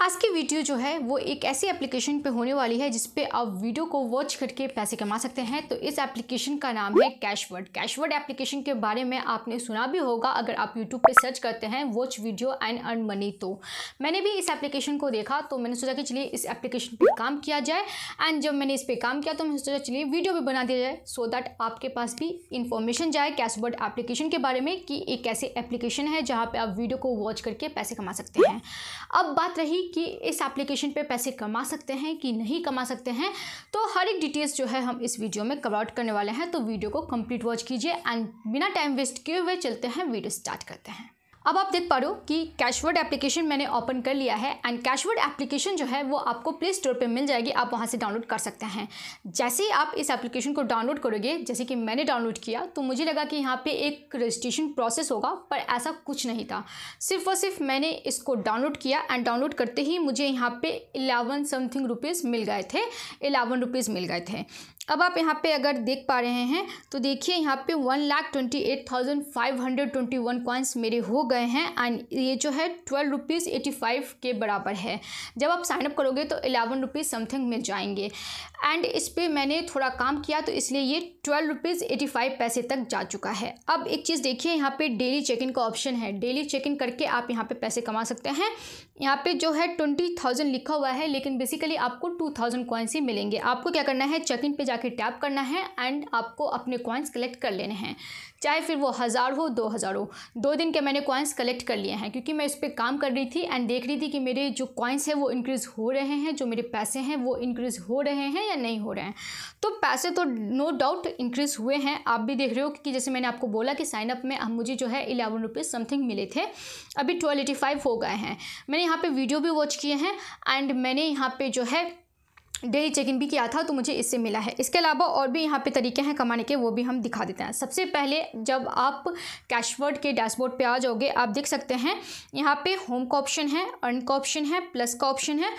आज की वीडियो जो है वो एक ऐसी एप्लीकेशन पे होने वाली है जिसपे आप वीडियो को वॉच करके पैसे कमा सकते हैं तो इस एप्लीकेशन का नाम है कैशवर्ड कैशवर्ड एप्लीकेशन के बारे में आपने सुना भी होगा अगर आप यूट्यूब पे सर्च करते हैं watch video and earn money तो मैंने भी इस एप्लीकेशन को देखा तो मैंने सोचा कि चलिए इस एप्लीकेशन पर काम किया जाए एंड जब मैंने इस पर काम किया तो मैंने सोचा चलिए वीडियो भी बना दिया जाए सो दैट आपके पास भी इन्फॉर्मेशन जाए कैशवर्ड एप्लीकेशन के बारे में कि एक ऐसी एप्लीकेशन है जहाँ पर आप वीडियो को वॉच करके पैसे कमा सकते हैं अब बात रही कि इस एप्लीकेशन पे पैसे कमा सकते हैं कि नहीं कमा सकते हैं तो हर एक डिटेल्स जो है हम इस वीडियो में कवर आउट करने वाले हैं तो वीडियो को कंप्लीट वॉच कीजिए एंड बिना टाइम वेस्ट किए हुए चलते हैं वीडियो स्टार्ट करते हैं अब आप देख पा रहे हो कि कैशवर्ड एप्लीकेशन मैंने ओपन कर लिया है एंड कैशवर्ड एप्लीकेशन जो है वो आपको प्ले स्टोर पर मिल जाएगी आप वहाँ से डाउनलोड कर सकते हैं जैसे ही आप इस एप्लीकेशन को डाउनलोड करोगे जैसे कि मैंने डाउनलोड किया तो मुझे लगा कि यहाँ पे एक रजिस्ट्रेशन प्रोसेस होगा पर ऐसा कुछ नहीं था सिर्फ और सिर्फ मैंने इसको डाउनलोड किया एंड डाउनलोड करते ही मुझे यहाँ पर इलेवन समथिंग रुपीज़ मिल गए थे इलेवन रुपीज़ मिल गए थे अब आप यहाँ पे अगर देख पा रहे हैं तो देखिए यहाँ पे one lakh twenty eight thousand five hundred twenty one coins मेरे हो गए गए हैं एंड ये जो है ट्वेल्व रुपीज़ एटी फाइव के बराबर है जब आप साइनअप करोगे तो एलेवन रुपीज़ समथिंग मिल जाएंगे एंड इस पर मैंने थोड़ा काम किया तो इसलिए ये ट्वेल्व रुपीज़ एटी फाइव पैसे तक जा चुका है अब एक चीज़ देखिए यहाँ पे डेली चेक इन का ऑप्शन है डेली चेक इन करके आप यहाँ पे पैसे कमा सकते हैं यहाँ पे जो है ट्वेंटी थाउजेंड लिखा हुआ है लेकिन बेसिकली आपको टू थाउजेंड कॉइन्स ही मिलेंगे आपको क्या करना है चेक इन पे जाके टैप करना है एंड आपको अपने कॉइन्स कलेक्ट कर लेने हैं चाहे फिर वो हज़ार हो दो हज़ार हो दो दिन के मैंने कॉइन्स कलेक्ट कर लिए हैं क्योंकि मैं इस पर काम कर रही थी एंड देख रही थी कि मेरे जो कॉइन्स हैं वो इंक्रीज़ हो रहे हैं जो मेरे पैसे हैं वो इंक्रीज़ हो रहे हैं या नहीं हो रहे हैं तो पैसे तो नो डाउट इंक्रीज़ हुए हैं आप भी देख रहे हो क्योंकि जैसे मैंने आपको बोला कि साइनअप में हम मुझे जो है इलेवन रुपीज़ समथिंग मिले थे अभी ट्वेल्व एटी फाइव हो गए हैं मैंने यहाँ पर वीडियो भी वॉच किए हैं एंड मैंने यहाँ पर जो है डेली चेक इन भी किया था तो मुझे इससे मिला है इसके अलावा और भी यहाँ पे तरीके हैं कमाने के वो भी हम दिखा देते हैं सबसे पहले जब आप कैशवर्ड के डैशबोर्ड पे आ जाओगे आप देख सकते हैं यहाँ पे होम का ऑप्शन है अर्न का ऑप्शन है प्लस का ऑप्शन है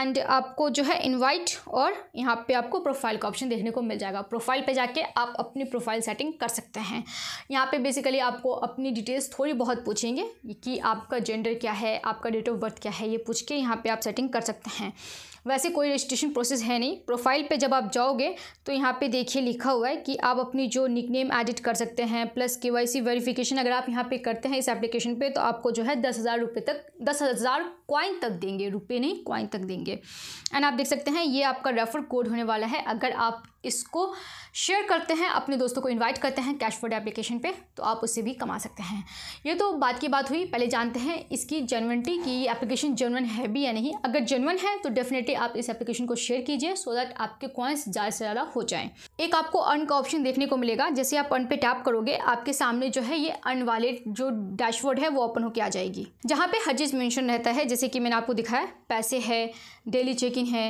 एंड आपको जो है इनवाइट और यहाँ पे आपको प्रोफाइल का ऑप्शन देखने को मिल जाएगा प्रोफाइल पर जाके आप अपनी प्रोफाइल सेटिंग कर सकते हैं यहाँ पर बेसिकली आपको अपनी डिटेल्स थोड़ी बहुत पूछेंगे कि आपका जेंडर क्या है आपका डेट ऑफ बर्थ क्या है ये पूछ के यहाँ पर आप सेटिंग कर सकते हैं वैसे कोई रजिस्ट्रेशन प्रोसेस है नहीं प्रोफाइल पे जब आप जाओगे तो यहाँ पे देखिए लिखा हुआ है कि आप अपनी जो निकनेम एडिट कर सकते हैं प्लस के वाई सी वेरीफिकेशन अगर आप यहाँ पे करते हैं इस एप्लीकेशन पे तो आपको जो है दस हज़ार रुपये तक दस हज़ार क्वाइन तक देंगे रुपये नहीं क्वाइन तक देंगे एंड आप देख सकते हैं ये आपका रेफर कोड होने वाला है अगर आप इसको शेयर करते हैं अपने दोस्तों को इनवाइट करते हैं कैश फूड एप्लीकेशन पे तो आप उससे भी कमा सकते हैं ये तो बात की बात हुई पहले जानते हैं इसकी जेनवनटी की एप्लीकेशन जेनवन है भी या नहीं अगर जेनवन है तो डेफिनेटली डेफिनेटली आप इस एप्लीकेशन को शेयर कीजिए सो दैट आपके कॉइन्स ज़्यादा से ज़्यादा हो जाएँ एक आपको अर्न का ऑप्शन देखने को मिलेगा जैसे आप अर्न पे टैप करोगे आपके सामने जो है ये अर्न वाले जो डैशबोर्ड है वो ओपन होकर आ जाएगी जहाँ पे हर चीज़ मैंशन रहता है जैसे कि मैंने आपको दिखाया पैसे है डेली चेकिंग है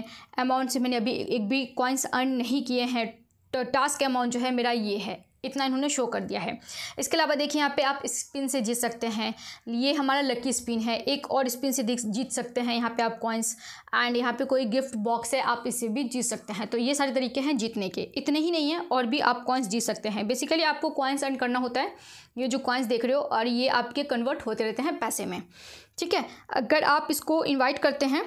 अमाउंट से मैंने अभी एक भी कॉइन्स अर्न नहीं किए हैं तो टास्क अमाउंट जो है मेरा ये है इतना इन्होंने शो कर दिया है इसके अलावा देखिए यहाँ पे आप स्पिन से जीत सकते हैं ये हमारा लकी स्पिन है एक और स्पिन से जीत सकते हैं यहाँ पे आप कॉइन्स एंड यहाँ पे कोई गिफ्ट बॉक्स है आप इससे भी जीत सकते हैं तो ये सारे तरीके हैं जीतने के इतने ही नहीं है और भी आप कॉइन्स जीत सकते हैं बेसिकली आपको कॉइन्स अर्न करना होता है ये जो कॉइन्स देख रहे हो और ये आपके कन्वर्ट होते रहते हैं पैसे में ठीक है अगर आप इसको इन्वाइट करते हैं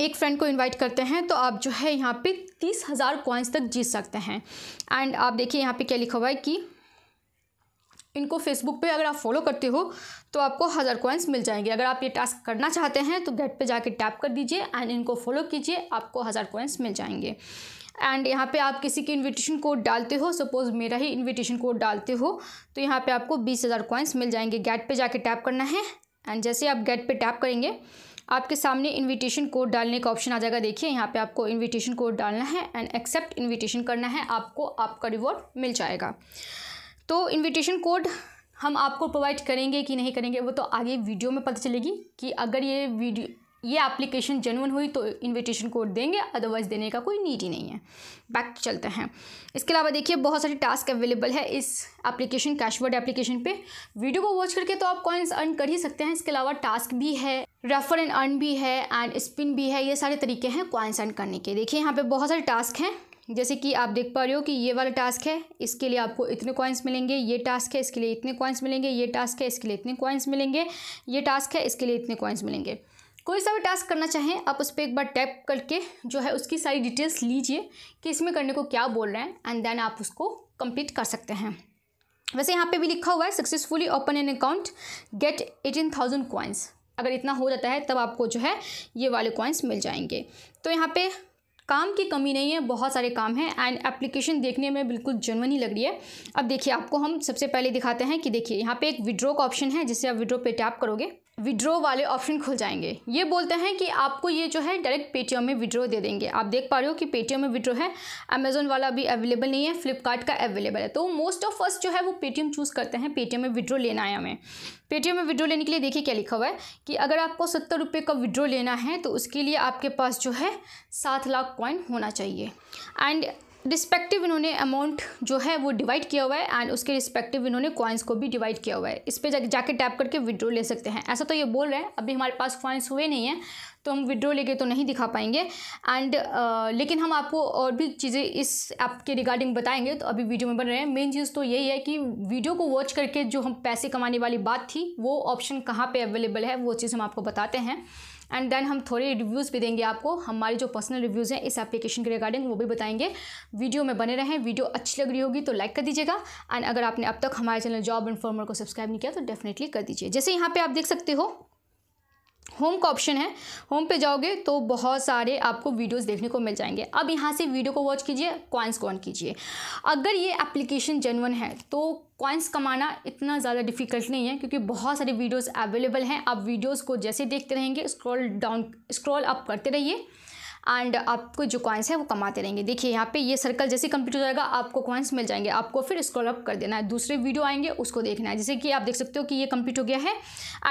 एक फ्रेंड को इनवाइट करते हैं तो आप जो है यहाँ पे तीस हज़ार कॉइन्स तक जीत सकते हैं एंड आप देखिए यहाँ पे क्या लिखा हुआ है कि इनको फेसबुक पे अगर आप फॉलो करते हो तो आपको हज़ार कॉइन्स मिल जाएंगे अगर आप ये टास्क करना चाहते हैं तो गेट पे जाके टैप कर दीजिए एंड इनको फॉलो कीजिए आपको हज़ार कॉइन्स मिल जाएंगे एंड यहाँ पे आप किसी की इनविटेशन कोड डालते हो सपोज़ मेरा ही इनविटेशन कोड डालते हो तो यहाँ पे आपको बीस हज़ार कॉइन्स मिल जाएंगे गेट पे जाके टैप करना है एंड जैसे आप गेट पे टैप करेंगे आपके सामने इनविटेशन कोड डालने का ऑप्शन आ जाएगा देखिए यहाँ पे आपको इनविटेशन कोड डालना है एंड एक्सेप्ट इनविटेशन करना है आपको आपका रिवॉर्ड मिल जाएगा तो इनविटेशन कोड हम आपको प्रोवाइड करेंगे कि नहीं करेंगे वो तो आगे वीडियो में पता चलेगी कि अगर ये वीडियो ये एप्लीकेशन जेनवन हुई तो इनविटेशन कोड देंगे अदरवाइज देने का कोई नीड ही नहीं है बैक चलते हैं इसके अलावा देखिए बहुत सारे टास्क अवेलेबल है इस एप्लीकेशन कैशवर्ड एप्लीकेशन पे वीडियो को वॉच करके तो आप कॉइन्स अर्न कर ही सकते हैं इसके अलावा टास्क भी है रेफर एंड अर्न भी है एंड स्पिन भी है ये सारे तरीके हैं कॉइन्स अर्न करने के देखिए यहाँ पर बहुत सारे टास्क हैं जैसे कि आप देख पा रहे हो कि ये वाला टास्क है इसके लिए आपको इतने कॉइन्स मिलेंगे ये टास्क है इसके लिए इतने कॉइन्स मिलेंगे ये टास्क है इसके लिए इतने कॉइन्स मिलेंगे ये टास्क है इसके लिए इतने कॉइन्स मिलेंगे कोई सा भी टास्क करना चाहें आप उस पर एक बार टैप करके जो है उसकी सारी डिटेल्स लीजिए कि इसमें करने को क्या बोल रहे हैं एंड देन आप उसको कंप्लीट कर सकते हैं वैसे यहाँ पे भी लिखा हुआ है successfully open an account get eighteen thousand coins अगर इतना हो जाता है तब आपको जो है ये वाले कॉइन्स मिल जाएंगे तो यहाँ पर काम की कमी नहीं है बहुत सारे काम हैं एंड एप्लीकेशन देखने में बिल्कुल जनवन ही लग रही है अब देखिए आपको हम सबसे पहले दिखाते हैं कि देखिए यहाँ पे एक विड्रो का ऑप्शन है जिससे आप विड्रो पे टैप करोगे विड्रो वाले ऑप्शन खुल जाएंगे ये बोलते हैं कि आपको ये जो है डायरेक्ट पेटीएम में विड्रो दे देंगे आप देख पा रहे हो कि पेटीएम में विड्रो है अमेजोन वाला भी अवेलेबल नहीं है फ्लिपकार्ट का अवेलेबल है तो मोस्ट ऑफ फर्स्ट जो है वो पेटीएम चूज़ करते हैं पेटीएम में विड्रो लेना है हमें पेटीएम में विड्रो लेने के लिए देखिए क्या लिखा हुआ है कि अगर आपको सत्तर रुपये का विड्रो लेना है तो उसके लिए आपके पास जो है सात लाख पॉइंट होना चाहिए एंड रिस्पेक्टिव इन्होंने अमाउंट जो है वो डिवाइड किया हुआ है एंड उसके रिस्पेक्टिव इन्होंने कॉइन्स को भी डिवाइड किया हुआ है इस पर जा, जाके टैप करके विड्रो ले सकते हैं ऐसा तो ये बोल रहे हैं अभी हमारे पास कॉइन्स हुए नहीं हैं तो हम विड्रो लेके तो नहीं दिखा पाएंगे एंड uh, लेकिन हम आपको और भी चीज़ें इस ऐप के रिगार्डिंग बताएंगे तो अभी वीडियो में बन रहे हैं मेन चीज़ तो यही है कि वीडियो को वॉच करके जो हम पैसे कमाने वाली बात थी वो ऑप्शन कहाँ पर अवेलेबल है वो चीज़ हम आपको बताते हैं एंड देन हम थोड़े रिव्यूज़ भी देंगे आपको हमारी जो पर्सनल रिव्यूज़ हैं इस एप्लीकेशन के रिगार्डिंग वो भी बताएंगे वीडियो में बने रहें वीडियो अच्छी लग रही होगी तो लाइक कर दीजिएगा एंड अगर आपने अब तक हमारे चैनल जॉब इन्फॉर्मर को सब्सक्राइब नहीं किया तो डेफिनेटली कर दीजिए जैसे यहाँ पर आप देख सकते हो होम का ऑप्शन है होम पे जाओगे तो बहुत सारे आपको वीडियोस देखने को मिल जाएंगे अब यहाँ से वीडियो को वॉच कीजिए कॉइन्स को ऑन कीजिए अगर ये एप्लीकेशन जेनवन है तो कॉइन्स कमाना इतना ज़्यादा डिफिकल्ट नहीं है क्योंकि बहुत सारे वीडियोस अवेलेबल हैं आप वीडियोस को जैसे देखते रहेंगे स्क्रॉल डाउन स्क्रॉल अप करते रहिए एंड आपको जो कॉइन्स है वो कमाते रहेंगे देखिए यहाँ पे ये सर्कल जैसे कंप्लीट हो जाएगा आपको कॉइन्स मिल जाएंगे आपको फिर स्क्रॉल अप कर देना है दूसरे वीडियो आएंगे उसको देखना है जैसे कि आप देख सकते हो कि ये कंप्लीट हो गया है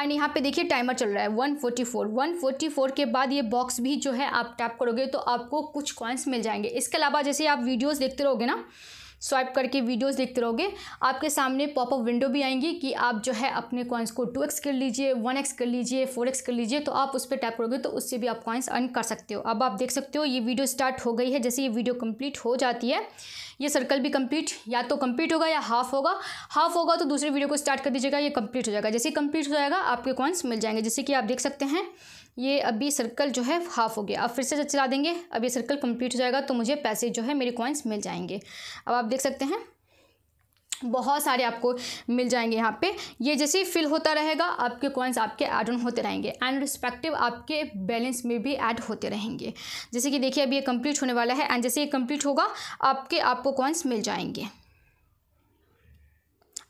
एंड यहाँ पे देखिए टाइमर चल रहा है one forty four one forty four के बाद ये बॉक्स भी जो है आप टैप करोगे तो आपको कुछ कॉइन्स मिल जाएंगे इसके अलावा जैसे आप वीडियोज़ देखते रहोगे ना स्वाइप करके वीडियोस देखते रहोगे आपके सामने पॉपअप विंडो भी आएंगी कि आप जो है अपने कॉइन्स को टू एक्स कर लीजिए वन एक्स कर लीजिए फोर एक्स कर लीजिए तो आप उस पर टैप करोगे तो उससे भी आप कॉइन्स अर्न कर सकते हो अब आप देख सकते हो ये वीडियो स्टार्ट हो गई है जैसे ये वीडियो कम्प्लीट हो जाती है ये सर्कल भी कम्प्लीट या तो कम्प्लीट होगा या हाफ होगा हाफ होगा तो दूसरे वीडियो को स्टार्ट कर दीजिएगा ये कम्प्लीट हो जाएगा जैसे कम्प्लीट हो जाएगा आपके कॉइन्स मिल जाएंगे जैसे कि आप देख सकते हैं ये अभी सर्कल जो है हाफ हो गया अब फिर से चला देंगे अब ये सर्कल कंप्लीट हो जाएगा तो मुझे पैसे जो है मेरे कॉइन्स मिल जाएंगे अब आप आप देख सकते हैं बहुत सारे आपको मिल जाएंगे यहाँ पे ये जैसे फिल होता रहेगा आपके कॉइन्स आपके ऐड ऑन होते रहेंगे एंड रिस्पेक्टिव आपके बैलेंस में भी ऐड होते रहेंगे जैसे कि देखिए अभी ये कंप्लीट होने वाला है एंड जैसे ये कंप्लीट होगा आपके आपको कॉइन्स मिल जाएंगे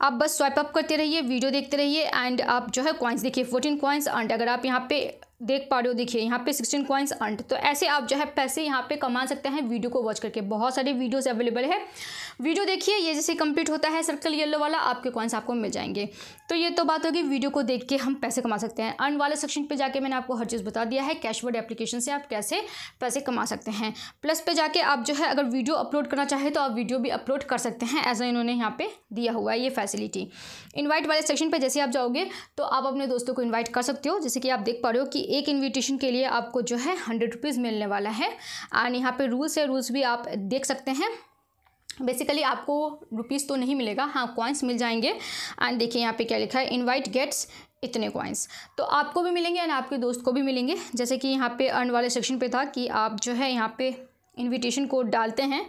आप बस स्वाइप अप करते रहिए वीडियो देखते रहिए एंड आप जो है कॉइन्स देखिए फोर्टीन कॉइन्स एंड अगर आप यहाँ पे देख पा रहे हो देखिए यहाँ पे सिक्सटीन कॉइन्स अंट तो ऐसे आप जो है पैसे यहाँ पे कमा सकते हैं वीडियो को वॉच करके बहुत सारे वीडियोस अवेलेबल है वीडियो देखिए ये जैसे कंप्लीट होता है सर्कल येलो वाला आपके कॉइन्स आपको मिल जाएंगे तो ये तो बात होगी वीडियो को देख के हम पैसे कमा सकते हैं अंट वाले सेक्शन पर जाके मैंने आपको हर चीज़ बता दिया है कैशवर्ड एप्लीकेशन से आप कैसे पैसे कमा सकते हैं प्लस पर जाके आप जो है अगर वीडियो अपलोड करना चाहें तो आप वीडियो भी अपलोड कर सकते हैं ऐसा इन्होंने यहाँ पर दिया हुआ है ये फैसिलिटी इन्वाइट वाले सेक्शन पर जैसे आप जाओगे तो आप अपने दोस्तों को इन्वाइट कर सकते हो जैसे कि आप देख पा रहे हो कि एक इन्विटेशन के लिए आपको जो है हंड्रेड रुपीज़ मिलने वाला है एंड यहाँ पे रूल्स है रूल्स भी आप देख सकते हैं बेसिकली आपको रुपीज़ तो नहीं मिलेगा हाँ कॉइन्स मिल जाएंगे एंड देखिए यहाँ पे क्या लिखा है इनवाइट गेट्स इतने कॉइन्स तो आपको भी मिलेंगे एंड आपके दोस्त को भी मिलेंगे जैसे कि यहाँ पे अर्न वाले सेक्शन पे था कि आप जो है यहाँ पे इनविटेशन कोड डालते हैं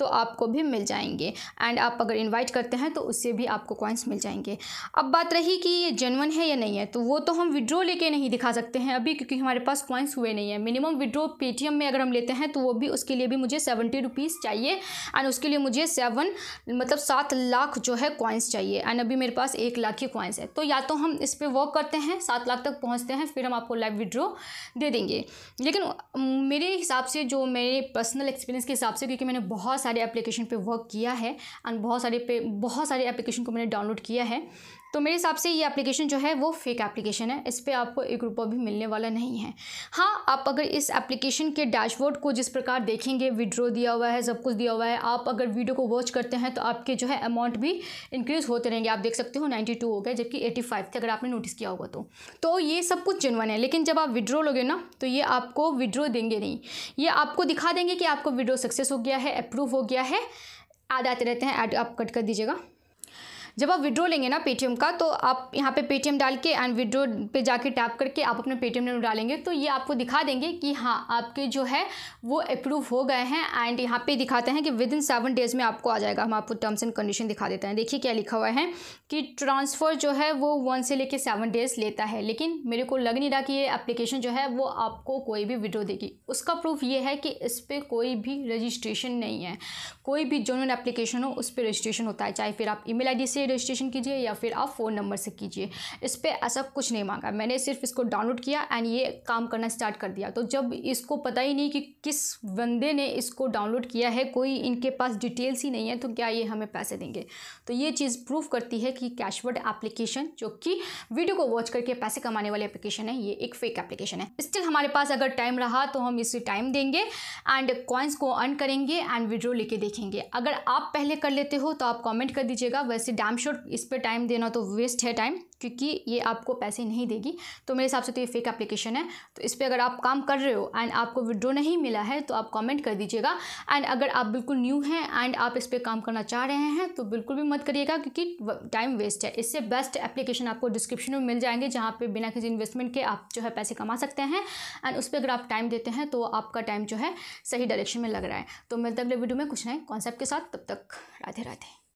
तो आपको भी मिल जाएंगे एंड आप अगर इन्वाइट करते हैं तो उससे भी आपको कॉइन्स मिल जाएंगे अब बात रही कि ये जेनवन है या नहीं है तो वो तो हम विड्रो लेके नहीं दिखा सकते हैं अभी क्योंकि हमारे पास कॉइन्स हुए नहीं है मिनिमम विड्रो पेटीएम में अगर हम लेते हैं तो वो भी उसके लिए भी मुझे सेवेंटी रुपीज़ चाहिए एंड उसके लिए मुझे सेवन मतलब सात लाख जो है कॉइन्स चाहिए एंड अभी मेरे पास एक लाख ही कॉइन्स है तो या तो हम इस पर वर्क करते हैं सात लाख तक पहुँचते हैं फिर हम आपको लाइव विड्रो दे देंगे लेकिन मेरे हिसाब से जो मेरे पर्सनल एक्सपीरियंस के हिसाब से क्योंकि मैंने बहुत सारे सारे एप्लीकेशन पे वर्क किया है एंड बहुत सारे पे बहुत सारे एप्लीकेशन को मैंने डाउनलोड किया है तो मेरे हिसाब से ये एप्लीकेशन जो है वो फेक एप्लीकेशन है इस पर आपको एक रुपये भी मिलने वाला नहीं है हाँ आप अगर इस एप्लीकेशन के डैशबोर्ड को जिस प्रकार देखेंगे विड्रो दिया हुआ है सब कुछ दिया हुआ है आप अगर वीडियो को वॉच करते हैं तो आपके जो है अमाउंट भी इंक्रीज़ होते रहेंगे आप देख सकते हो नाइन्टी टू हो गए जबकि एटी फाइव थे अगर आपने नोटिस किया होगा तो तो ये सब कुछ जिनवन है लेकिन जब आप विड्रो लोगे ना तो ये आपको विड्रो देंगे नहीं ये आपको दिखा देंगे कि आपको विड्रो सक्सेस हो गया है अप्रूव हो गया है ऐड आते रहते हैं ऐड आप कट कर दीजिएगा जब आप विड्रो लेंगे ना पेटीएम का तो आप यहाँ पे पेटीएम डाल के एंड विड्रो पे जाके टैप करके आप अपने पेटीएम नंबर डालेंगे तो ये आपको दिखा देंगे कि हाँ आपके जो है वो अप्रूव हो गए हैं एंड यहाँ पे दिखाते हैं कि विद इन सेवन डेज में आपको आ जाएगा हम आपको टर्म्स एंड कंडीशन दिखा देते हैं देखिए क्या लिखा हुआ है कि ट्रांसफ़र जो है वो वन से लेकर सेवन डेज लेता है लेकिन मेरे को लग नहीं रहा कि ये एप्लीकेशन जो है वो आपको कोई भी विड्रो देगी उसका प्रूफ ये है कि इस पर कोई भी रजिस्ट्रेशन नहीं है कोई भी जोन एप्लीकेशन हो उस पर रजिस्ट्रेशन होता है चाहे फिर आप ई मेल से रजिस्ट्रेशन कीजिए या फिर आप फ़ोन नंबर से कीजिए इस पर ऐसा कुछ नहीं मांगा मैंने सिर्फ इसको डाउनलोड किया एंड ये काम करना स्टार्ट कर दिया तो जब इसको पता ही नहीं कि किस बंदे ने इसको डाउनलोड किया है कोई इनके पास डिटेल्स ही नहीं है तो क्या ये हमें पैसे देंगे तो ये चीज़ प्रूव करती है कि कैशवर्ड एप्लीकेशन जो कि वीडियो को वॉच करके पैसे कमाने वाली एप्लीकेशन है ये एक फेक एप्लीकेशन है स्टिल हमारे पास अगर टाइम रहा तो हम इसे टाइम देंगे एंड कॉइन्स को अर्न करेंगे एंड विड्रो लेके देखेंगे अगर आप पहले कर लेते हो तो आप कमेंट कर दीजिएगा वैसे डैम श्योर इस पर टाइम देना तो वेस्ट है टाइम क्योंकि ये आपको पैसे नहीं देगी तो मेरे हिसाब से तो ये फेक एप्लीकेशन है तो इस पर अगर आप काम कर रहे हो एंड आपको विड्रो नहीं मिला है तो आप कमेंट कर दीजिएगा एंड अगर आप बिल्कुल न्यू हैं एंड आप इस पर काम करना चाह रहे हैं तो बिल्कुल भी मत करिएगा क्योंकि टाइम वेस्ट है इससे बेस्ट एप्लीकेशन आपको डिस्क्रिप्शन में मिल जाएंगे जहाँ पर बिना किसी इन्वेस्टमेंट के आप जो है पैसे कमा सकते हैं एंड उस पर अगर आप टाइम देते हैं तो आपका टाइम जो है सही डायरेक्शन में लग रहा है तो मिलते अगले वीडियो में कुछ नए कॉन्सेप्ट के साथ तब तक राधे राधे